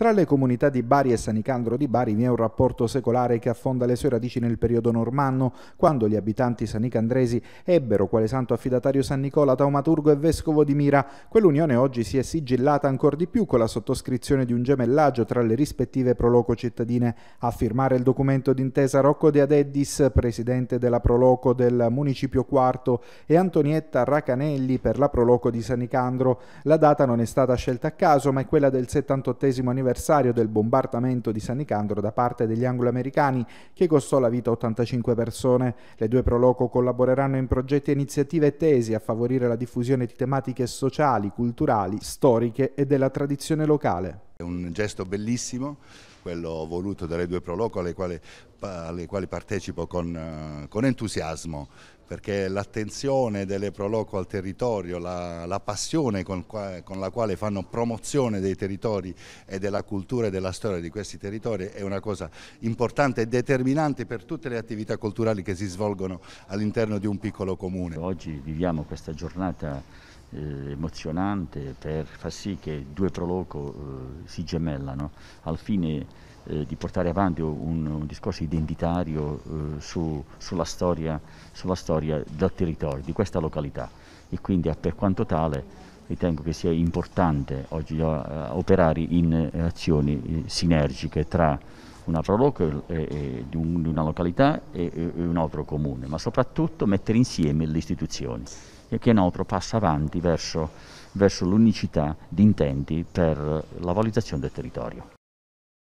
Tra le comunità di Bari e Sanicandro di Bari vi è un rapporto secolare che affonda le sue radici nel periodo normanno, quando gli abitanti sanicandresi ebbero quale santo affidatario San Nicola, taumaturgo e vescovo di Mira. Quell'unione oggi si è sigillata ancora di più con la sottoscrizione di un gemellaggio tra le rispettive Proloco cittadine. A firmare il documento d'intesa Rocco De Adeddis, presidente della Proloco del Municipio IV, e Antonietta Racanelli per la Proloco di Sanicandro. La data non è stata scelta a caso, ma è quella del 78 anniversario anniversario del bombardamento di San Nicandro da parte degli angloamericani, che costò la vita a 85 persone. Le due Proloco collaboreranno in progetti e iniziative tesi a favorire la diffusione di tematiche sociali, culturali, storiche e della tradizione locale. È un gesto bellissimo, quello voluto dalle due Proloco alle quali, alle quali partecipo con, eh, con, entusiasmo, perché l'attenzione delle Proloco al territorio, la, la passione con, con, la quale fanno promozione dei territori e della cultura e della storia di questi territori è una cosa importante e determinante per tutte le attività culturali che si svolgono all'interno di un piccolo comune. Oggi viviamo questa giornata eh, emozionante per far sì che due proloco eh, si gemellano al fine eh, di portare avanti un, un discorso identitario eh, su, sulla, storia, sulla, storia, del territorio, di questa località e quindi per quanto tale ritengo che sia importante oggi eh, operare in eh, azioni sinergiche tra una proloco di una località e, e un altro comune, ma soprattutto mettere insieme le istituzioni e che inoltre passo avanti verso, verso l'unicità di intenti per la valorizzazione del territorio.